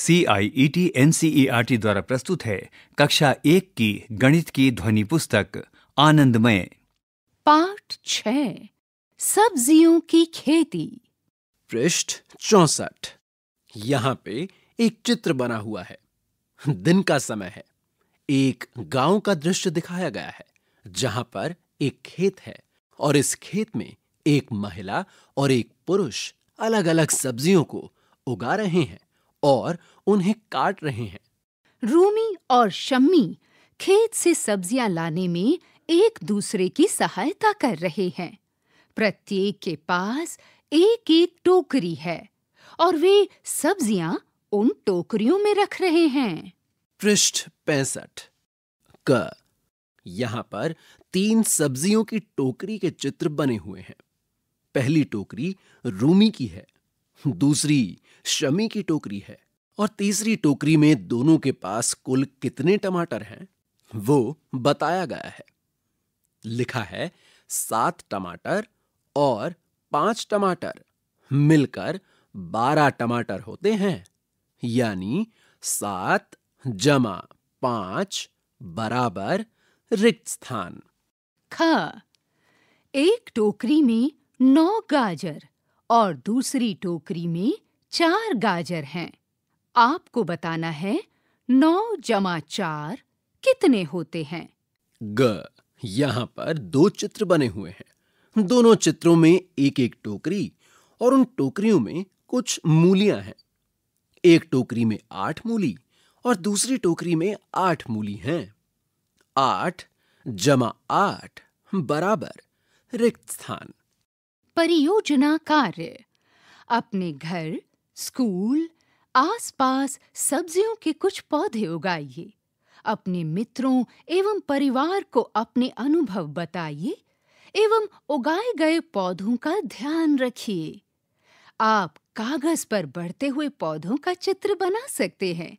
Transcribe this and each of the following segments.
C I E T N C E R T द्वारा प्रस्तुत है कक्षा एक की गणित की ध्वनि पुस्तक आनंदमय पाठ छ सब्जियों की खेती पृष्ठ चौसठ यहाँ पे एक चित्र बना हुआ है दिन का समय है एक गांव का दृश्य दिखाया गया है जहां पर एक खेत है और इस खेत में एक महिला और एक पुरुष अलग अलग सब्जियों को उगा रहे हैं और उन्हें काट रहे हैं रूमी और शम्मी खेत से सब्जियां लाने में एक दूसरे की सहायता कर रहे हैं प्रत्येक के पास एक-एक टोकरी है और वे सब्जियां उन टोकरियों में रख रहे हैं पृष्ठ पैंसठ क यहाँ पर तीन सब्जियों की टोकरी के चित्र बने हुए हैं पहली टोकरी रूमी की है दूसरी शमी की टोकरी है और तीसरी टोकरी में दोनों के पास कुल कितने टमाटर हैं वो बताया गया है लिखा है सात टमाटर और पांच टमाटर मिलकर बारह टमाटर होते हैं यानी सात जमा पांच बराबर रिक्त स्थान ख एक टोकरी में नौ गाजर और दूसरी टोकरी में चार गाजर हैं आपको बताना है नौ जमा चार कितने होते हैं ग यहाँ पर दो चित्र बने हुए हैं दोनों चित्रों में एक एक टोकरी और उन टोकरियों में कुछ मूलियां हैं एक टोकरी में आठ मूली और दूसरी टोकरी में आठ मूली हैं आठ जमा आठ बराबर रिक्त स्थान परियोजना कार्य अपने घर स्कूल आसपास सब्जियों के कुछ पौधे उगाइए अपने मित्रों एवं परिवार को अपने अनुभव बताइए एवं उगाए गए पौधों का ध्यान रखिए आप कागज पर बढ़ते हुए पौधों का चित्र बना सकते हैं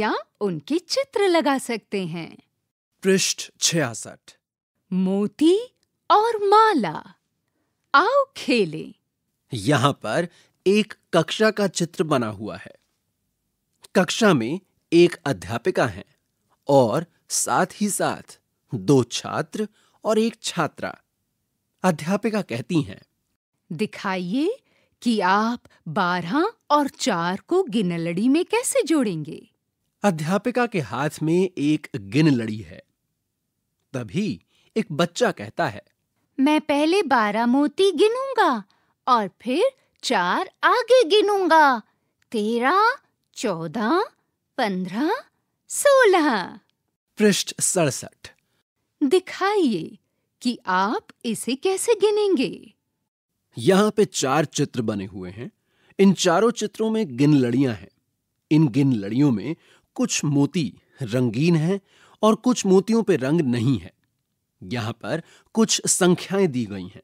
या उनके चित्र लगा सकते हैं पृष्ठ छियासठ मोती और माला आओ खेलें। यहां पर एक कक्षा का चित्र बना हुआ है कक्षा में एक अध्यापिका है और साथ ही साथ दो छात्र और एक छात्रा अध्यापिका कहती हैं दिखाइए कि आप बारह और चार को गिनलड़ी में कैसे जोड़ेंगे अध्यापिका के हाथ में एक गिनलड़ी है तभी एक बच्चा कहता है मैं पहले बारह मोती गिनूंगा और फिर चार आगे गिनूंगा तेरह चौदह पंद्रह सोलह पृष्ठ सड़सठ दिखाइए कि आप इसे कैसे गिनेंगे यहाँ पे चार चित्र बने हुए हैं इन चारों चित्रों में गिन लड़ियां हैं इन गिन लड़ियों में कुछ मोती रंगीन हैं और कुछ मोतियों पे रंग नहीं है यहां पर कुछ संख्याएं दी गई हैं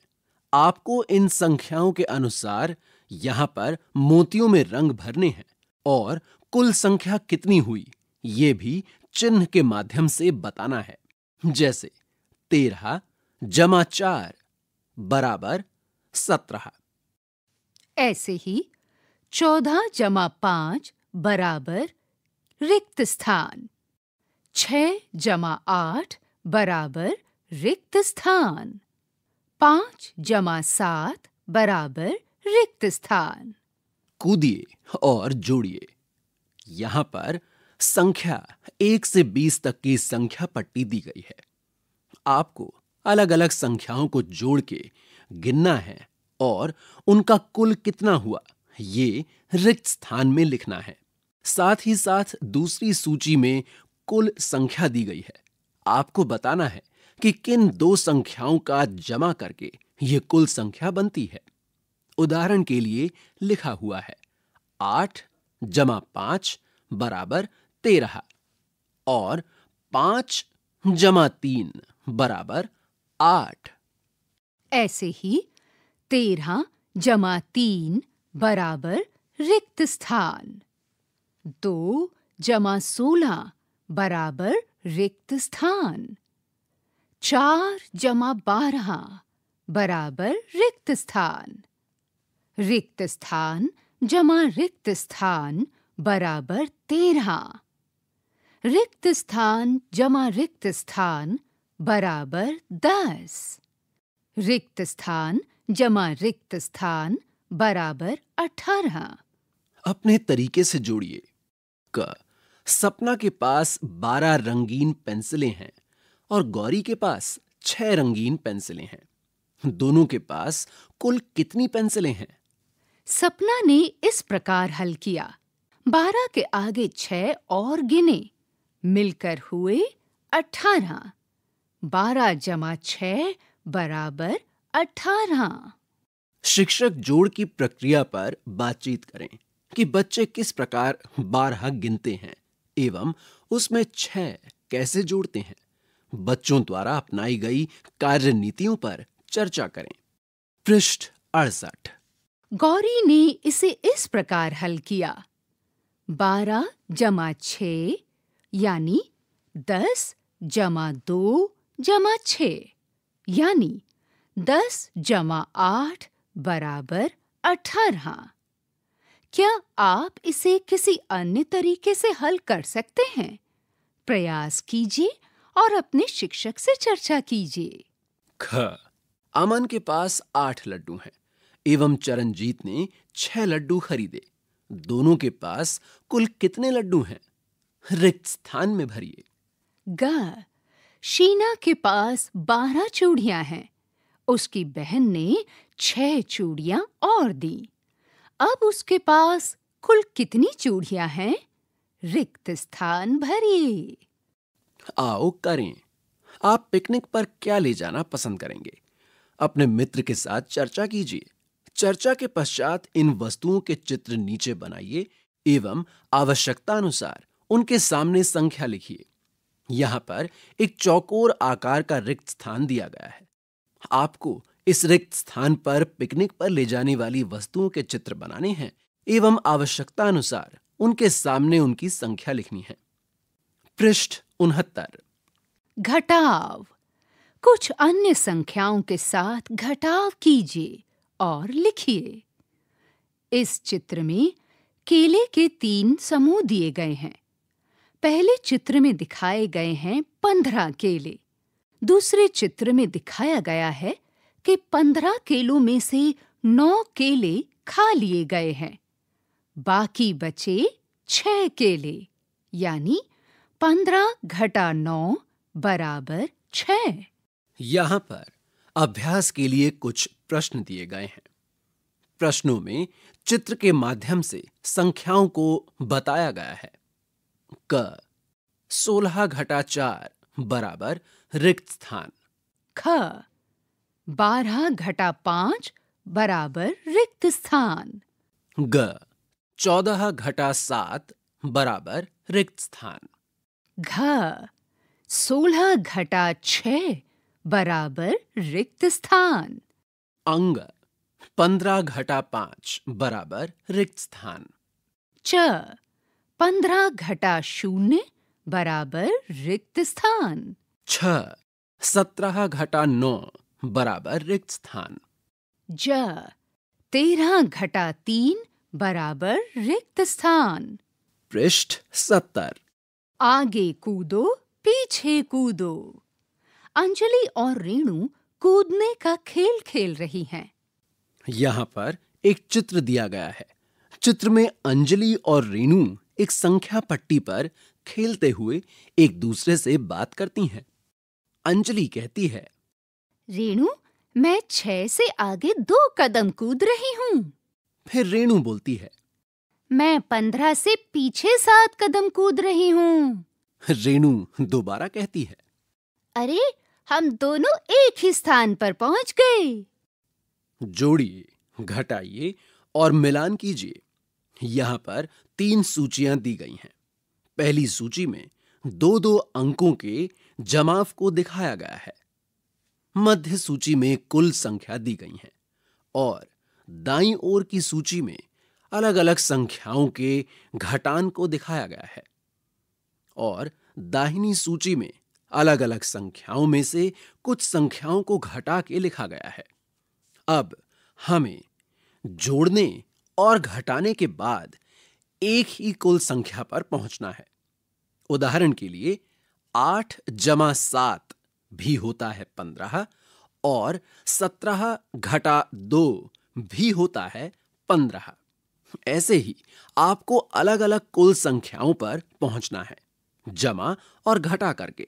आपको इन संख्याओं के अनुसार यहां पर मोतियों में रंग भरने हैं और कुल संख्या कितनी हुई ये भी चिन्ह के माध्यम से बताना है जैसे तेरह जमा चार बराबर सत्रह ऐसे ही चौदह जमा पांच बराबर रिक्त स्थान छ जमा आठ बराबर रिक्त स्थान पांच जमा सात बराबर रिक्त स्थान कूदिए और जोड़िए यहां पर संख्या एक से बीस तक की संख्या पट्टी दी गई है आपको अलग अलग संख्याओं को जोड़ के गिनना है और उनका कुल कितना हुआ ये रिक्त स्थान में लिखना है साथ ही साथ दूसरी सूची में कुल संख्या दी गई है आपको बताना है कि किन दो संख्याओं का जमा करके ये कुल संख्या बनती है उदाहरण के लिए लिखा हुआ है आठ जमा पांच बराबर तेरह और पांच जमा तीन बराबर आठ ऐसे ही तेरह जमा तीन बराबर रिक्त स्थान दो जमा सोलह बराबर रिक्त स्थान चार जमा बारह बराबर रिक्त स्थान रिक्त स्थान जमा रिक्त स्थान बराबर तेरह रिक्त स्थान जमा रिक्त स्थान बराबर दस रिक्त स्थान जमा रिक्त स्थान बराबर अठारह अपने तरीके से जोड़िए क सपना के पास बारह रंगीन पेंसिलें हैं और गौरी के पास छह रंगीन पेंसिलें हैं दोनों के पास कुल कितनी पेंसिलें हैं सपना ने इस प्रकार हल किया बारह के आगे छह और गिने मिलकर हुए अठारह बारह जमा छह बराबर अठारह शिक्षक जोड़ की प्रक्रिया पर बातचीत करें कि बच्चे किस प्रकार बारह गिनते हैं एवं उसमें छह कैसे जोड़ते हैं बच्चों द्वारा अपनाई गई कार्य नीतियों पर चर्चा करें पृष्ठ अड़सठ गौरी ने इसे इस प्रकार हल किया बारह जमा छ यानी दस जमा दो जमा छ यानी दस जमा आठ बराबर अठारह क्या आप इसे किसी अन्य तरीके से हल कर सकते हैं प्रयास कीजिए और अपने शिक्षक से चर्चा कीजिए ख अमन के पास आठ लड्डू हैं एवं चरणजीत ने छह लड्डू खरीदे दोनों के पास कुल कितने लड्डू हैं रिक्त स्थान में भरिए ग शीना के पास बारह चूड़ियां हैं उसकी बहन ने छह चूड़ियां और दी अब उसके पास कुल कितनी चूड़ियां हैं रिक्त स्थान भरिए आओ करें आप पिकनिक पर क्या ले जाना पसंद करेंगे अपने मित्र के साथ चर्चा कीजिए चर्चा के पश्चात इन वस्तुओं के चित्र नीचे बनाइए एवं आवश्यकता अनुसार उनके सामने संख्या लिखिए यहां पर एक चौकोर आकार का रिक्त स्थान दिया गया है आपको इस रिक्त स्थान पर पिकनिक पर ले जाने वाली वस्तुओं के चित्र बनाने हैं एवं आवश्यकता अनुसार उनके सामने उनकी संख्या लिखनी है पृष्ठ उनहत्तर घटाव कुछ अन्य संख्याओं के साथ घटाव कीजिए और लिखिए इस चित्र में केले के तीन समूह दिए गए हैं पहले चित्र में दिखाए गए हैं पंद्रह केले दूसरे चित्र में दिखाया गया है कि पंद्रह केलों में से नौ केले खा लिए गए हैं बाकी बचे छह केले यानी पंद्रह घटा नौ बराबर छ यहाँ पर अभ्यास के लिए कुछ प्रश्न दिए गए हैं प्रश्नों में चित्र के माध्यम से संख्याओं को बताया गया है क सोलह घटा चार बराबर रिक्त स्थान ख बारह घटा पांच बराबर रिक्त स्थान ग चौदह घटा सात बराबर रिक्त स्थान घ सोलह घटा छ बराबर रिक्त स्थान अंग पंद्रह घटा पांच बराबर रिक्त स्थान च पंद्रह घटा शून्य बराबर रिक्त स्थान छ सत्रह घटा नौ बराबर रिक्त स्थान ज तेरह घटा तीन बराबर रिक्त स्थान पृष्ठ सत्तर आगे कूदो पीछे कूदो अंजलि और रेणु कूदने का खेल खेल रही हैं। यहाँ पर एक चित्र दिया गया है चित्र में अंजलि और रेणु एक संख्या पट्टी पर खेलते हुए एक दूसरे से बात करती हैं। अंजलि कहती है रेणु मैं छह से आगे दो कदम कूद रही हूँ फिर रेणु बोलती है मैं पंद्रह से पीछे सात कदम कूद रही हूँ रेणु दोबारा कहती है अरे हम दोनों एक ही स्थान पर पहुंच गए जोड़िए घटाइए और मिलान कीजिए यहाँ पर तीन सूचियां दी गई हैं पहली सूची में दो दो अंकों के जमाव को दिखाया गया है मध्य सूची में कुल संख्या दी गई है और दाई ओर की सूची में अलग अलग संख्याओं के घटान को दिखाया गया है और दाहिनी सूची में अलग अलग संख्याओं में से कुछ संख्याओं को घटा के लिखा गया है अब हमें जोड़ने और घटाने के बाद एक ही कुल संख्या पर पहुंचना है उदाहरण के लिए आठ जमा सात भी होता है पंद्रह और सत्रह घटा दो भी होता है पंद्रह ऐसे ही आपको अलग अलग कुल संख्याओं पर पहुंचना है जमा और घटा करके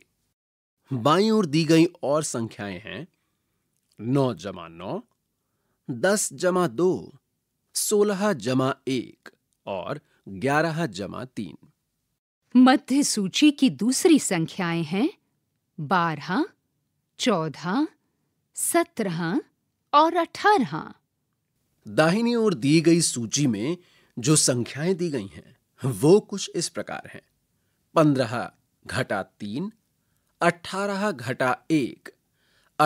बाई ओर दी गई और संख्याएं हैं नौ जमा नौ दस जमा दो सोलह जमा एक और ग्यारह जमा तीन मध्य सूची की दूसरी संख्याएं हैं बारह चौदह सत्रह और अठारह दाहिनी ओर दी गई सूची में जो संख्याएं दी गई हैं वो कुछ इस प्रकार हैं पंद्रह घटा तीन अठारह घटा एक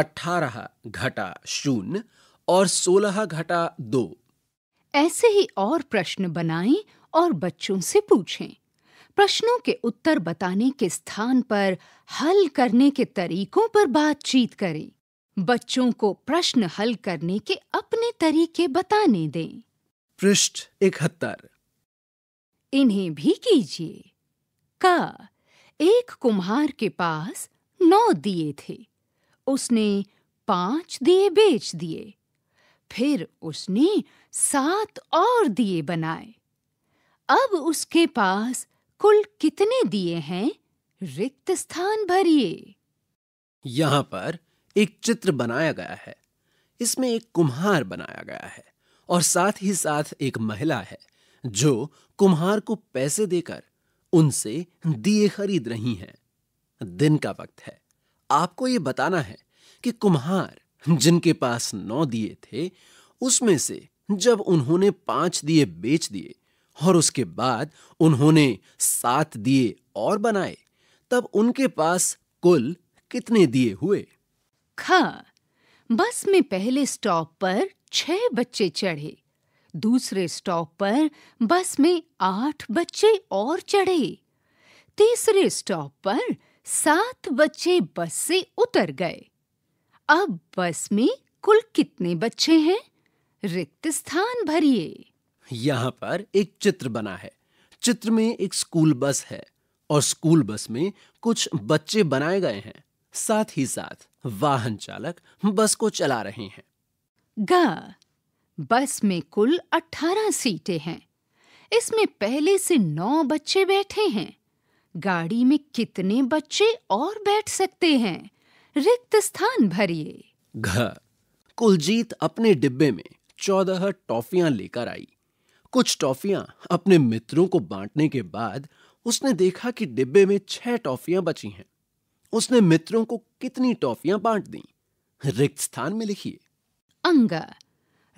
अठारह घटा शून्य और सोलह घटा दो ऐसे ही और प्रश्न बनाएं और बच्चों से पूछें प्रश्नों के उत्तर बताने के स्थान पर हल करने के तरीकों पर बातचीत करें बच्चों को प्रश्न हल करने के अपने तरीके बताने दें पृष्ठ इकहत्तर इन्हें भी कीजिए का एक कुम्हार के पास नौ दिए थे उसने पांच दिए बेच दिए फिर उसने सात और दिए बनाए अब उसके पास कुल कितने दिए हैं रिक्त स्थान भरिए यहाँ पर एक चित्र बनाया गया है इसमें एक कुम्हार बनाया गया है और साथ ही साथ एक महिला है जो कुम्हार को पैसे देकर उनसे दिए खरीद रही हैं दिन का वक्त है आपको ये बताना है कि कुम्हार जिनके पास नौ दिए थे उसमें से जब उन्होंने पांच दिए बेच दिए और उसके बाद उन्होंने सात दिए और बनाए तब उनके पास कुल कितने दिए हुए ख बस में पहले स्टॉप पर छह बच्चे चढ़े दूसरे स्टॉप पर बस में आठ बच्चे और चढ़े तीसरे स्टॉप पर सात बच्चे बस से उतर गए अब बस में कुल कितने बच्चे हैं रिक्त स्थान भरिए यहाँ पर एक चित्र बना है चित्र में एक स्कूल बस है और स्कूल बस में कुछ बच्चे बनाए गए हैं साथ ही साथ वाहन चालक बस को चला रहे हैं ग बस में कुल 18 सीटें हैं इसमें पहले से नौ बच्चे बैठे हैं गाड़ी में कितने बच्चे और बैठ सकते हैं रिक्त स्थान भरिए घ कुलजीत अपने डिब्बे में चौदह टॉफियां लेकर आई कुछ टॉफियां अपने मित्रों को बांटने के बाद उसने देखा कि डिब्बे में छह टॉफियां बची हैं उसने मित्रों को कितनी टॉफियां बांट दी रिक्त स्थान में लिखिए अंगा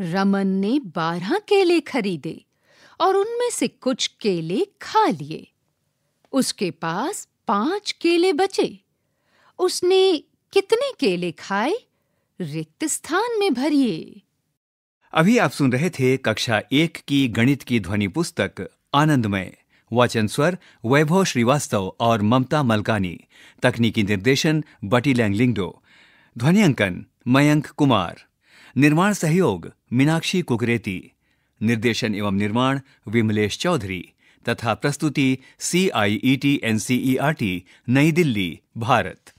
रमन ने बारह केले खरीदे और उनमें से कुछ केले खा लिए उसके पास पांच केले बचे उसने कितने केले खाए रिक्त स्थान में भरिए अभी आप सुन रहे थे कक्षा एक की गणित की ध्वनि पुस्तक आनंदमय वाचन स्वर वैभव श्रीवास्तव और ममता मलकानी तकनीकी निर्देशन बटी लैंगलिंगडो ध्वनियांकन मयंक कुमार निर्माण सहयोग मीनाक्षी कुकरेती निर्देशन एवं निर्माण विमलेश चौधरी तथा प्रस्तुति C I E T N C E R T नई दिल्ली भारत